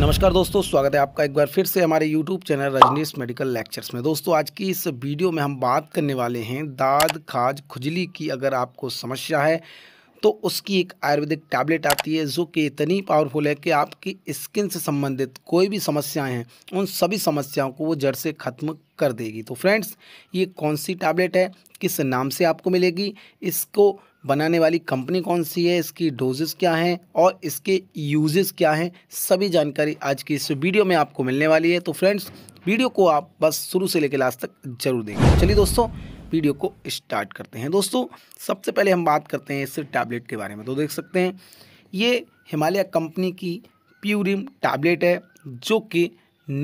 नमस्कार दोस्तों स्वागत है आपका एक बार फिर से हमारे YouTube channel Rajneesh medical lectures में दोस्तों आज की इस वीडियो में हम बात करने वाले हैं दाद खाज खुजली की अगर आपको समस्या है तो उसकी एक आयुर्वेदिक टैबलेट आती है जो कि इतनी पावरफुल है कि आपकी स्किन से संबंधित कोई भी समस्याएं हैं उन सभी समस्याओं को वो जड़ से ख़त्म कर देगी तो फ्रेंड्स ये कौन सी टैबलेट है किस नाम से आपको मिलेगी इसको बनाने वाली कंपनी कौन सी है इसकी डोजेस क्या हैं और इसके यूजेस क्या हैं सभी जानकारी आज की इस वीडियो में आपको मिलने वाली है तो फ्रेंड्स वीडियो को आप बस शुरू से लेकर लास्ट तक जरूर देखें चलिए दोस्तों वीडियो को स्टार्ट करते हैं दोस्तों सबसे पहले हम बात करते हैं इस टैबलेट के बारे में तो देख सकते हैं ये हिमालय कंपनी की प्यूरिम टैबलेट है जो कि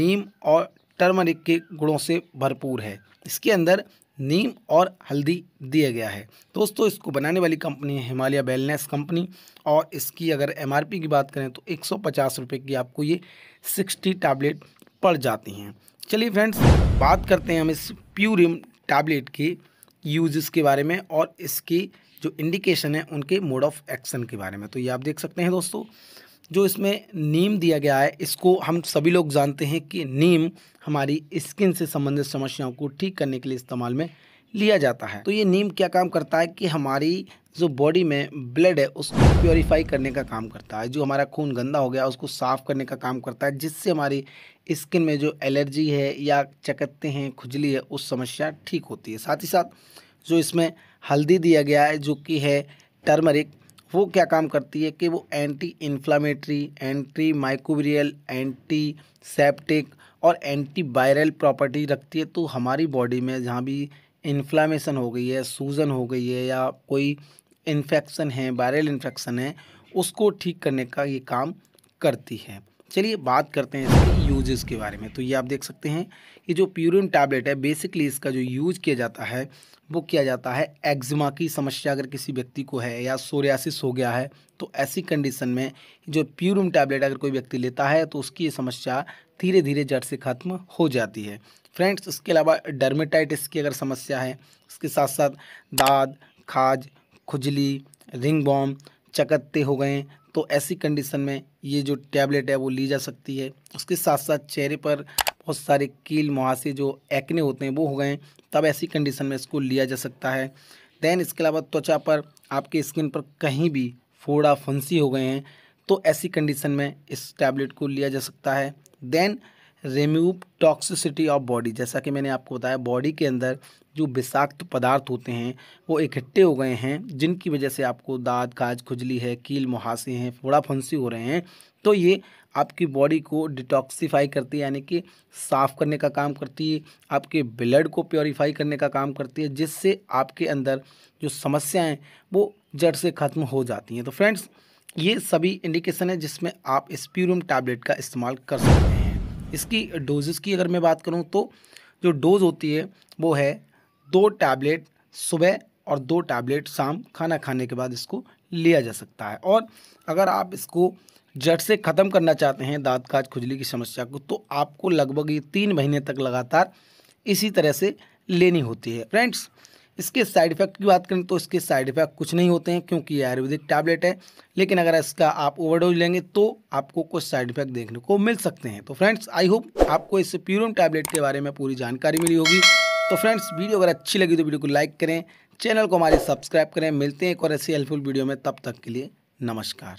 नीम और टर्मरिक के गुणों से भरपूर है इसके अंदर नीम और हल्दी दिया गया है दोस्तों इसको बनाने वाली कंपनी है हिमालय वेलनेस कंपनी और इसकी अगर एमआरपी की बात करें तो एक सौ की आपको ये सिक्सटी टैबलेट पड़ जाती हैं चलिए फ्रेंड्स बात करते हैं हम इस प्यूरिम टैबलेट की यूज़ के बारे में और इसकी जो इंडिकेशन है उनके मोड ऑफ एक्शन के बारे में तो ये आप देख सकते हैं दोस्तों जो इसमें नीम दिया गया है इसको हम सभी लोग जानते हैं कि नीम हमारी स्किन से संबंधित समस्याओं को ठीक करने के लिए इस्तेमाल में लिया जाता है तो ये नीम क्या काम करता है कि हमारी जो बॉडी में ब्लड है उसको प्योरीफाई करने का काम करता है जो हमारा खून गंदा हो गया उसको साफ़ करने का काम करता है जिससे हमारी स्किन में जो एलर्जी है या चकत्ते हैं खुजली है उस समस्या ठीक होती है साथ ही साथ जो इसमें हल्दी दिया गया है जो कि है टर्मरिक वो क्या काम करती है कि वो anti inflammatory anti microbial anti septic और एंटीवायरल प्रॉपर्टी रखती है तो हमारी बॉडी में जहाँ भी इन्फ्लामेशन हो गई है सूजन हो गई है या कोई इन्फेक्शन है वायरल इन्फेक्शन है उसको ठीक करने का ये काम करती है चलिए बात करते हैं इसके यूजेस के बारे में तो ये आप देख सकते हैं ये जो प्यूरिन टैबलेट है बेसिकली इसका जो यूज किया जाता है वो किया जाता है एक्जिमा की समस्या अगर किसी व्यक्ति को है या सोरियासिस हो गया है तो ऐसी कंडीशन में जो प्यूरिन टैबलेट अगर कोई व्यक्ति लेता है तो उसकी ये समस्या धीरे धीरे जड़ से ख़त्म हो जाती है फ्रेंड्स इसके अलावा डर्मेटाइटिस की अगर समस्या है इसके साथ साथ दाद खाज खुजली रिंग बॉम चकत्ते हो गए तो ऐसी कंडीशन में ये जो टैबलेट है वो ली जा सकती है उसके साथ साथ चेहरे पर बहुत सारे कील मुहासे जो एक्ने होते हैं वो हो गए तब ऐसी कंडीशन में इसको लिया जा सकता है देन इसके अलावा त्वचा पर आपके स्किन पर कहीं भी फोड़ा फंसी हो गए हैं तो ऐसी कंडीशन में इस टैबलेट को लिया जा सकता है then remove toxicity of body जैसा कि मैंने आपको बताया बॉडी के अंदर जो विषाक्त पदार्थ होते हैं वो इकट्ठे हो गए हैं जिनकी वजह से आपको दाद काज खुजली है कील मुहासे हैं फोड़ा फंसी हो रहे हैं तो ये आपकी बॉडी को डिटॉक्सीफाई करती है यानी कि साफ़ करने का काम करती है आपके ब्लड को प्योरीफाई करने का काम करती है जिससे आपके अंदर जो समस्याएँ वो जड़ से ख़त्म हो जाती हैं तो फ्रेंड्स ये सभी इंडिकेशन है जिसमें आप स्पीरूम टैबलेट का इस्तेमाल कर सकते हैं इसकी डोजेस की अगर मैं बात करूँ तो जो डोज़ होती है वो है दो टैबलेट सुबह और दो टैबलेट शाम खाना खाने के बाद इसको लिया जा सकता है और अगर आप इसको जट से ख़त्म करना चाहते हैं दाँत काज खुजली की समस्या को तो आपको लगभग ये तीन महीने तक लगातार इसी तरह से लेनी होती है फ्रेंड्स इसके साइड इफ़ेक्ट की बात करें तो इसके साइड इफ़ेक्ट कुछ नहीं होते हैं क्योंकि ये आयुर्वेदिक टैबलेट है लेकिन अगर इसका आप ओवरडोज लेंगे तो आपको कुछ साइड इफ़ेक्ट देखने को मिल सकते हैं तो फ्रेंड्स आई होप आपको इस प्यूरम टैबलेट के बारे में पूरी जानकारी मिली होगी तो फ्रेंड्स वीडियो अगर अच्छी लगी तो वीडियो को लाइक करें चैनल को हमारे सब्सक्राइब करें मिलते हैं एक और ऐसी हेल्पफुल वीडियो में तब तक के लिए नमस्कार